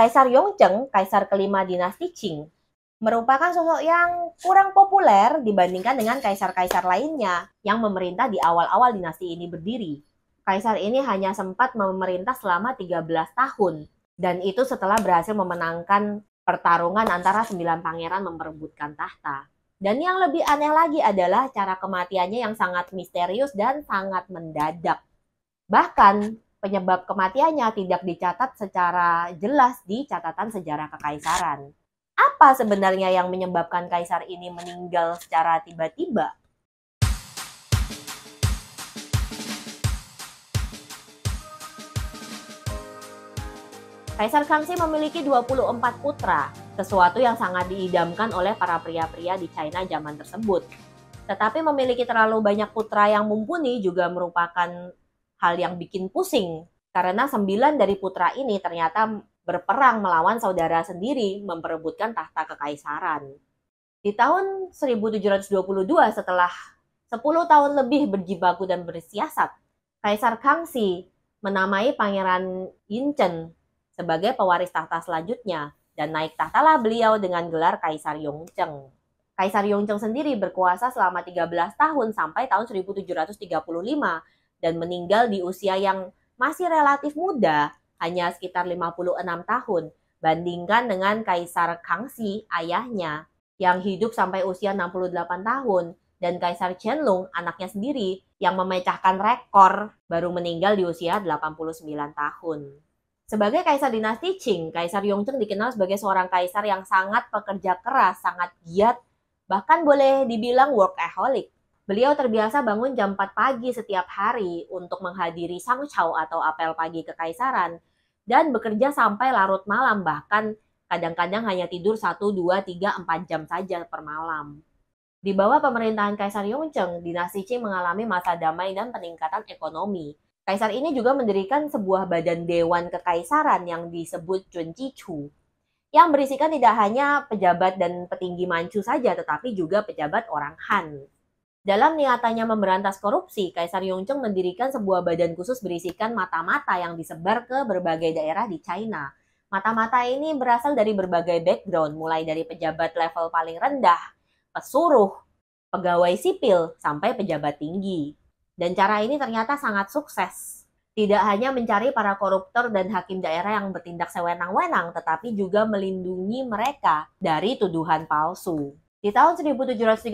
Kaisar Yongcheng, kaisar kelima dinasti Qing, merupakan sosok yang kurang populer dibandingkan dengan kaisar-kaisar lainnya yang memerintah di awal-awal dinasti ini berdiri. Kaisar ini hanya sempat memerintah selama 13 tahun, dan itu setelah berhasil memenangkan pertarungan antara sembilan pangeran memperebutkan tahta. Dan yang lebih aneh lagi adalah cara kematiannya yang sangat misterius dan sangat mendadak. Bahkan penyebab kematiannya tidak dicatat secara jelas di catatan sejarah kekaisaran. Apa sebenarnya yang menyebabkan kaisar ini meninggal secara tiba-tiba? Kaisar Kangxi memiliki 24 putra, sesuatu yang sangat diidamkan oleh para pria-pria di China zaman tersebut. Tetapi memiliki terlalu banyak putra yang mumpuni juga merupakan hal yang bikin pusing karena sembilan dari putra ini ternyata berperang melawan saudara sendiri memperebutkan tahta kekaisaran. Di tahun 1722 setelah 10 tahun lebih berjibaku dan bersiasat, Kaisar Kangxi menamai Pangeran Yinchen sebagai pewaris tahta selanjutnya dan naik tahtalah beliau dengan gelar Kaisar Yongcheng. Kaisar Yongcheng sendiri berkuasa selama 13 tahun sampai tahun 1735 dan meninggal di usia yang masih relatif muda, hanya sekitar 56 tahun, bandingkan dengan Kaisar Kangxi, ayahnya, yang hidup sampai usia 68 tahun, dan Kaisar Chenlong anaknya sendiri, yang memecahkan rekor baru meninggal di usia 89 tahun. Sebagai kaisar dinasti Qing, Kaisar Yongzheng dikenal sebagai seorang kaisar yang sangat pekerja keras, sangat giat, bahkan boleh dibilang workaholic. Beliau terbiasa bangun jam 4 pagi setiap hari untuk menghadiri sang sangcau atau apel pagi kekaisaran dan bekerja sampai larut malam bahkan kadang-kadang hanya tidur 1, 2, 3, 4 jam saja per malam. Di bawah pemerintahan Kaisar Yongcheng, dinasti Qing mengalami masa damai dan peningkatan ekonomi. Kaisar ini juga mendirikan sebuah badan dewan kekaisaran yang disebut Chun Chu yang berisikan tidak hanya pejabat dan petinggi Manchu saja, tetapi juga pejabat orang Han. Dalam niatannya memberantas korupsi, Kaisar Yongcheng mendirikan sebuah badan khusus berisikan mata-mata yang disebar ke berbagai daerah di China. Mata-mata ini berasal dari berbagai background, mulai dari pejabat level paling rendah, pesuruh, pegawai sipil, sampai pejabat tinggi. Dan cara ini ternyata sangat sukses. Tidak hanya mencari para koruptor dan hakim daerah yang bertindak sewenang-wenang, tetapi juga melindungi mereka dari tuduhan palsu. Di tahun 1735,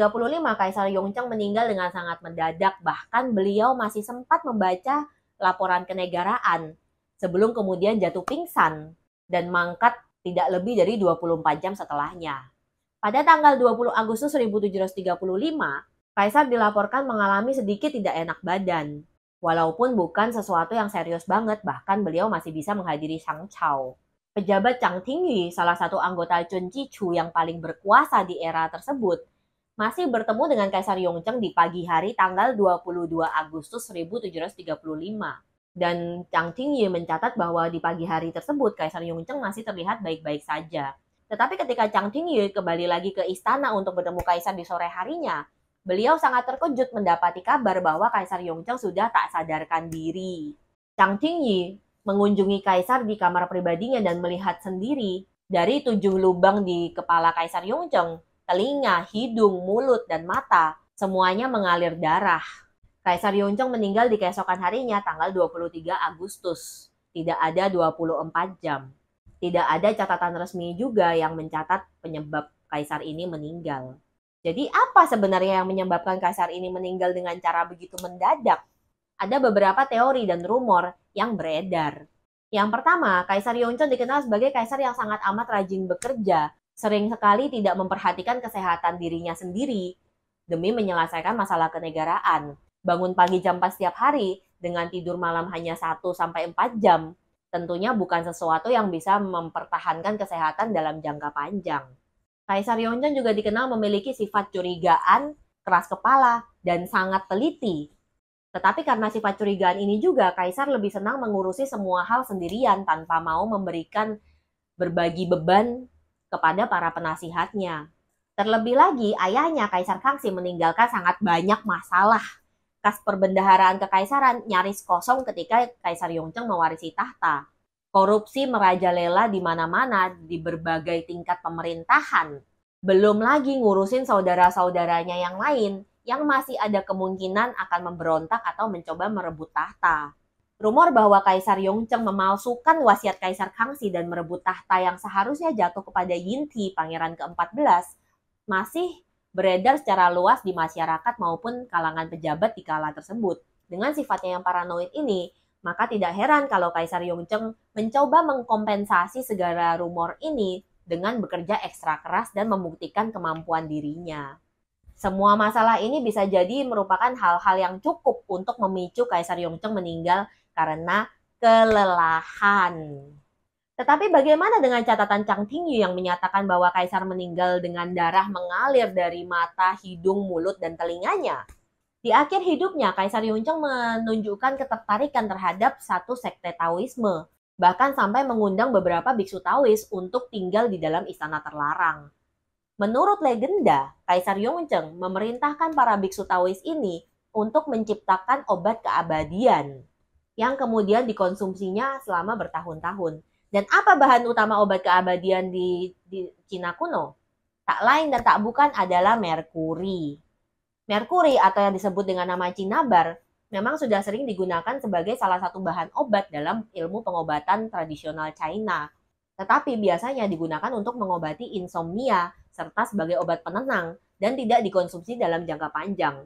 Kaisar Yongcheng meninggal dengan sangat mendadak, bahkan beliau masih sempat membaca laporan kenegaraan sebelum kemudian jatuh pingsan dan mangkat tidak lebih dari 24 jam setelahnya. Pada tanggal 20 Agustus 1735, Kaisar dilaporkan mengalami sedikit tidak enak badan, walaupun bukan sesuatu yang serius banget, bahkan beliau masih bisa menghadiri Sang Chao. Pejabat Chang Tingyi, salah satu anggota Chun Chu yang paling berkuasa di era tersebut, masih bertemu dengan Kaisar Yongcheng di pagi hari tanggal 22 Agustus 1735. Dan Chang Tingyi mencatat bahwa di pagi hari tersebut Kaisar Yongcheng masih terlihat baik-baik saja. Tetapi ketika Chang Tingyi kembali lagi ke istana untuk bertemu Kaisar di sore harinya, beliau sangat terkejut mendapati kabar bahwa Kaisar Yongcheng sudah tak sadarkan diri. Chang Tingyi mengunjungi kaisar di kamar pribadinya dan melihat sendiri dari tujuh lubang di kepala kaisar Yongcheng, telinga, hidung, mulut, dan mata, semuanya mengalir darah. Kaisar Yongcheng meninggal di keesokan harinya tanggal 23 Agustus. Tidak ada 24 jam. Tidak ada catatan resmi juga yang mencatat penyebab kaisar ini meninggal. Jadi apa sebenarnya yang menyebabkan kaisar ini meninggal dengan cara begitu mendadak? ada beberapa teori dan rumor yang beredar. Yang pertama, Kaisar Yongchon dikenal sebagai kaisar yang sangat amat rajin bekerja, sering sekali tidak memperhatikan kesehatan dirinya sendiri demi menyelesaikan masalah kenegaraan. Bangun pagi jam 4 setiap hari dengan tidur malam hanya 1 sampai 4 jam, tentunya bukan sesuatu yang bisa mempertahankan kesehatan dalam jangka panjang. Kaisar Yongchon juga dikenal memiliki sifat curigaan, keras kepala, dan sangat teliti tetapi karena sifat curigaan ini juga, Kaisar lebih senang mengurusi semua hal sendirian tanpa mau memberikan berbagi beban kepada para penasihatnya. Terlebih lagi, ayahnya Kaisar Kangxi meninggalkan sangat banyak masalah. Kas perbendaharaan kekaisaran nyaris kosong ketika Kaisar Yongcheng mewarisi tahta. Korupsi merajalela di mana-mana di berbagai tingkat pemerintahan. Belum lagi ngurusin saudara-saudaranya yang lain, yang masih ada kemungkinan akan memberontak atau mencoba merebut tahta. Rumor bahwa Kaisar Yongcheng memalsukan wasiat Kaisar Kangxi dan merebut tahta yang seharusnya jatuh kepada Yinti, pangeran ke-14, masih beredar secara luas di masyarakat maupun kalangan pejabat di kala tersebut. Dengan sifatnya yang paranoid ini, maka tidak heran kalau Kaisar Yongcheng mencoba mengkompensasi segala rumor ini dengan bekerja ekstra keras dan membuktikan kemampuan dirinya. Semua masalah ini bisa jadi merupakan hal-hal yang cukup untuk memicu Kaisar Yongcheng meninggal karena kelelahan. Tetapi bagaimana dengan catatan Chang Tingyu yang menyatakan bahwa Kaisar meninggal dengan darah mengalir dari mata, hidung, mulut, dan telinganya? Di akhir hidupnya, Kaisar Yongcheng menunjukkan ketertarikan terhadap satu sekte Taoisme, bahkan sampai mengundang beberapa biksu Taois untuk tinggal di dalam istana terlarang. Menurut legenda, Kaisar Yongzheng memerintahkan para biksu Taois ini untuk menciptakan obat keabadian yang kemudian dikonsumsinya selama bertahun-tahun. Dan apa bahan utama obat keabadian di, di Cina kuno? Tak lain dan tak bukan adalah merkuri. Merkuri atau yang disebut dengan nama Cinabar memang sudah sering digunakan sebagai salah satu bahan obat dalam ilmu pengobatan tradisional China. Tetapi biasanya digunakan untuk mengobati insomnia serta sebagai obat penenang dan tidak dikonsumsi dalam jangka panjang.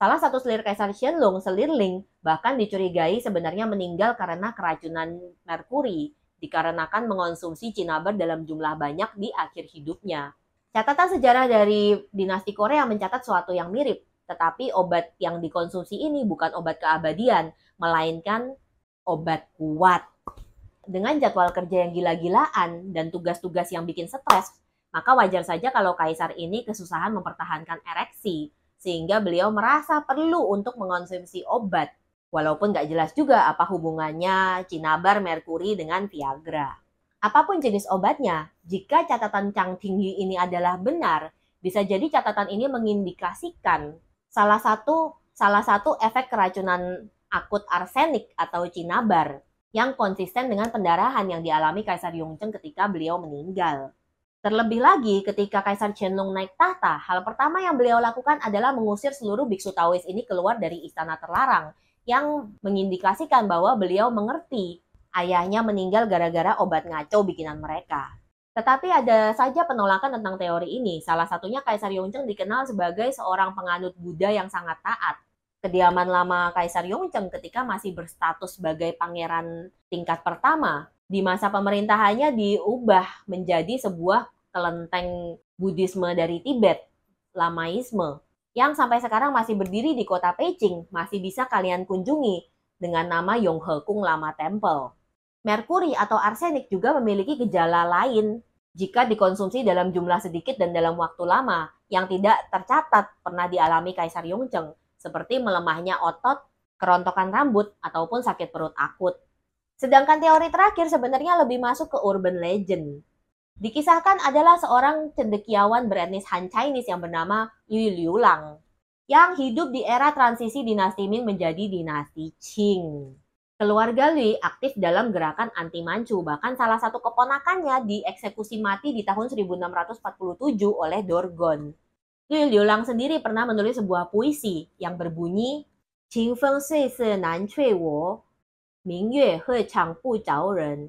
Salah satu selir Kaisar Shenlong, selir Ling, bahkan dicurigai sebenarnya meninggal karena keracunan merkuri, dikarenakan mengonsumsi cinaber dalam jumlah banyak di akhir hidupnya. Catatan sejarah dari dinasti Korea mencatat suatu yang mirip, tetapi obat yang dikonsumsi ini bukan obat keabadian, melainkan obat kuat. Dengan jadwal kerja yang gila-gilaan dan tugas-tugas yang bikin stres, maka wajar saja kalau kaisar ini kesusahan mempertahankan ereksi, sehingga beliau merasa perlu untuk mengonsumsi obat. Walaupun gak jelas juga apa hubungannya cinabar merkuri dengan Viagra. Apapun jenis obatnya, jika catatan Chang Tingyu ini adalah benar, bisa jadi catatan ini mengindikasikan salah satu salah satu efek keracunan akut arsenik atau cinabar yang konsisten dengan pendarahan yang dialami Kaisar Yongcheng ketika beliau meninggal. Terlebih lagi, ketika Kaisar Chenlong naik tahta, hal pertama yang beliau lakukan adalah mengusir seluruh biksu Taois ini keluar dari istana terlarang, yang mengindikasikan bahwa beliau mengerti ayahnya meninggal gara-gara obat ngaco bikinan mereka. Tetapi ada saja penolakan tentang teori ini. Salah satunya Kaisar Yongcheng dikenal sebagai seorang penganut Buddha yang sangat taat. Kediaman lama Kaisar Yongcheng ketika masih berstatus sebagai pangeran tingkat pertama di masa pemerintahannya diubah menjadi sebuah kelenteng Buddhisme dari Tibet, Lamaisme, yang sampai sekarang masih berdiri di kota Beijing, masih bisa kalian kunjungi dengan nama Yonghekung Lama Temple. Merkuri atau arsenik juga memiliki gejala lain jika dikonsumsi dalam jumlah sedikit dan dalam waktu lama yang tidak tercatat pernah dialami Kaisar Yongcheng, seperti melemahnya otot, kerontokan rambut, ataupun sakit perut akut. Sedangkan teori terakhir sebenarnya lebih masuk ke urban legend. Dikisahkan adalah seorang cendekiawan beretnis Han Chinese yang bernama Yu Liu Lang yang hidup di era transisi dinasti Ming menjadi dinasti Qing. Keluarga Liu aktif dalam gerakan anti Manchu, bahkan salah satu keponakannya dieksekusi mati di tahun 1647 oleh Dorgon. Liu Lang sendiri pernah menulis sebuah puisi yang berbunyi Qing Feng Sui Se Nan Cui Wo Ming Yue He Chang Pu Chao Ren.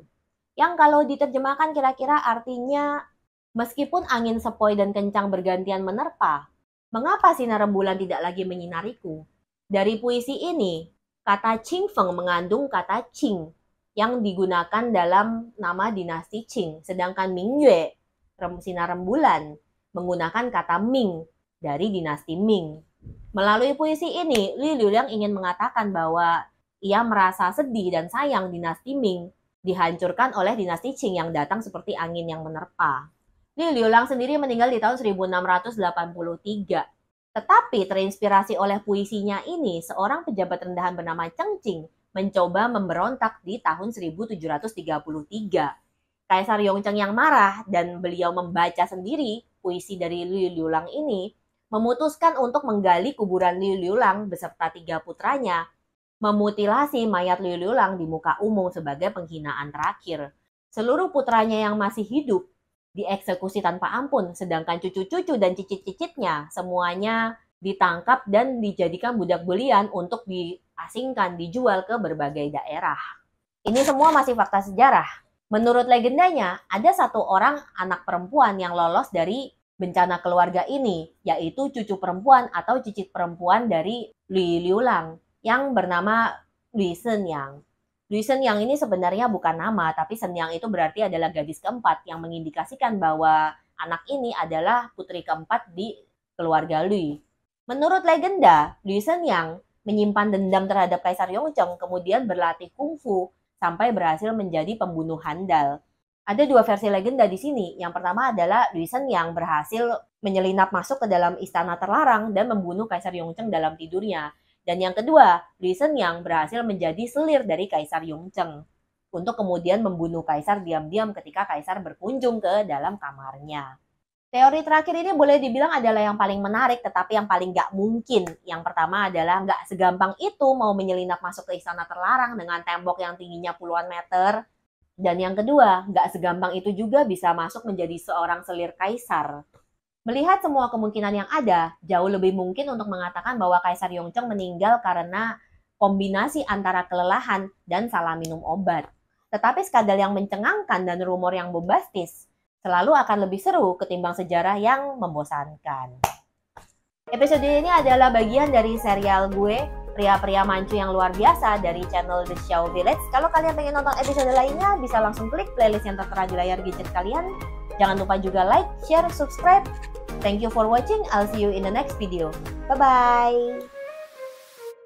Yang kalau diterjemahkan kira-kira artinya, meskipun angin sepoi dan kencang bergantian menerpa, mengapa sinar rembulan tidak lagi menyinariku? Dari puisi ini, kata Qing Feng mengandung kata Qing yang digunakan dalam nama dinasti Qing, sedangkan Ming Yue, rem, sinar rembulan, menggunakan kata Ming dari dinasti Ming. Melalui puisi ini, Li Liu Liang ingin mengatakan bahwa ia merasa sedih dan sayang dinasti Ming dihancurkan oleh dinasti Qing yang datang seperti angin yang menerpa. Li Lang sendiri meninggal di tahun 1683. Tetapi terinspirasi oleh puisinya ini, seorang pejabat rendahan bernama Cheng Qing mencoba memberontak di tahun 1733. Kaisar Yongcheng yang marah dan beliau membaca sendiri puisi dari Li Lang ini, memutuskan untuk menggali kuburan Li Lang beserta tiga putranya memutilasi mayat Liulang di muka umum sebagai penghinaan terakhir. Seluruh putranya yang masih hidup dieksekusi tanpa ampun, sedangkan cucu-cucu dan cicit-cicitnya semuanya ditangkap dan dijadikan budak belian untuk diasingkan, dijual ke berbagai daerah. Ini semua masih fakta sejarah. Menurut legendanya, ada satu orang anak perempuan yang lolos dari bencana keluarga ini, yaitu cucu perempuan atau cicit perempuan dari Li Liulang yang bernama Lui Sen Yang. Lui Sen Yang ini sebenarnya bukan nama, tapi Sen Yang itu berarti adalah gadis keempat yang mengindikasikan bahwa anak ini adalah putri keempat di keluarga Lui. Menurut legenda, Lui Sen Yang menyimpan dendam terhadap Kaisar Yongcheng kemudian berlatih kungfu sampai berhasil menjadi pembunuh handal. Ada dua versi legenda di sini. Yang pertama adalah Lui Sen yang berhasil menyelinap masuk ke dalam istana terlarang dan membunuh Kaisar Yongcheng dalam tidurnya. Dan yang kedua, Li Yang berhasil menjadi selir dari Kaisar Yongcheng untuk kemudian membunuh Kaisar diam-diam ketika Kaisar berkunjung ke dalam kamarnya. Teori terakhir ini boleh dibilang adalah yang paling menarik, tetapi yang paling gak mungkin. Yang pertama adalah gak segampang itu mau menyelinap masuk ke istana terlarang dengan tembok yang tingginya puluhan meter. Dan yang kedua, gak segampang itu juga bisa masuk menjadi seorang selir kaisar. Melihat semua kemungkinan yang ada, jauh lebih mungkin untuk mengatakan bahwa Kaisar Yongcheng meninggal karena kombinasi antara kelelahan dan salah minum obat. Tetapi skandal yang mencengangkan dan rumor yang bombastis selalu akan lebih seru ketimbang sejarah yang membosankan. Episode ini adalah bagian dari serial gue, Pria-Pria Mancu yang luar biasa dari channel The Show Village. Kalau kalian pengen nonton episode lainnya, bisa langsung klik playlist yang tertera di layar gadget kalian Jangan lupa juga like, share, subscribe. Thank you for watching. I'll see you in the next video. Bye-bye.